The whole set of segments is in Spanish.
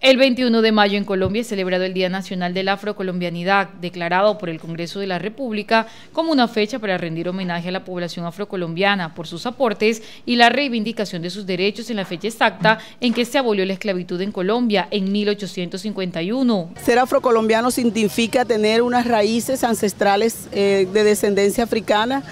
El 21 de mayo en Colombia es celebrado el Día Nacional de la Afrocolombianidad, declarado por el Congreso de la República como una fecha para rendir homenaje a la población afrocolombiana por sus aportes y la reivindicación de sus derechos en la fecha exacta en que se abolió la esclavitud en Colombia en 1851. Ser afrocolombiano significa tener unas raíces ancestrales eh, de descendencia africana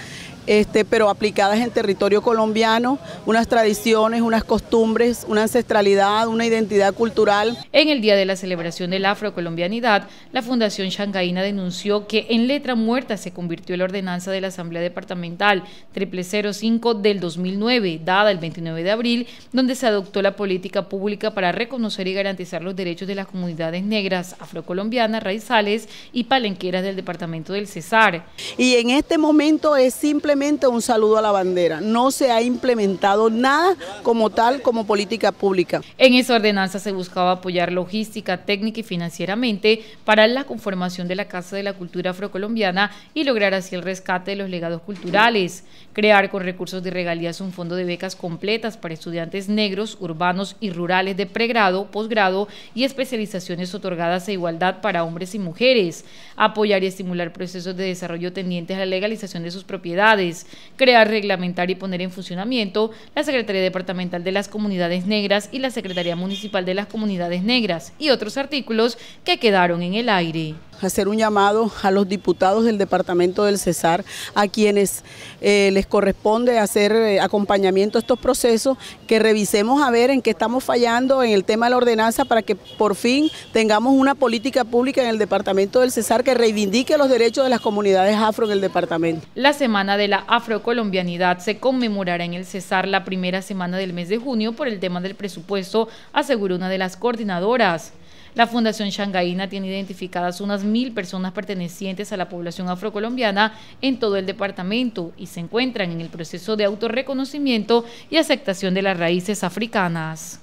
este, pero aplicadas en territorio colombiano, unas tradiciones, unas costumbres, una ancestralidad, una identidad cultural. En el día de la celebración de la afrocolombianidad, la Fundación Shangaína denunció que en letra muerta se convirtió la ordenanza de la Asamblea Departamental 0005 del 2009, dada el 29 de abril, donde se adoptó la política pública para reconocer y garantizar los derechos de las comunidades negras, afrocolombianas, raizales y palenqueras del departamento del Cesar. Y en este momento es simplemente un saludo a la bandera. No se ha implementado nada como tal, como política pública. En esa ordenanza se buscaba apoyar logística, técnica y financieramente para la conformación de la Casa de la Cultura Afrocolombiana y lograr así el rescate de los legados culturales, crear con recursos de regalías un fondo de becas completas para estudiantes negros, urbanos y rurales de pregrado, posgrado y especializaciones otorgadas a igualdad para hombres y mujeres, apoyar y estimular procesos de desarrollo tendientes a la legalización de sus propiedades, crear, reglamentar y poner en funcionamiento la Secretaría Departamental de las Comunidades Negras y la Secretaría Municipal de las Comunidades Negras y otros artículos que quedaron en el aire hacer un llamado a los diputados del departamento del Cesar, a quienes eh, les corresponde hacer eh, acompañamiento a estos procesos, que revisemos a ver en qué estamos fallando en el tema de la ordenanza para que por fin tengamos una política pública en el departamento del Cesar que reivindique los derechos de las comunidades afro en el departamento. La Semana de la Afrocolombianidad se conmemorará en el Cesar la primera semana del mes de junio por el tema del presupuesto, aseguró una de las coordinadoras. La Fundación Shangaína tiene identificadas unas mil personas pertenecientes a la población afrocolombiana en todo el departamento y se encuentran en el proceso de autorreconocimiento y aceptación de las raíces africanas.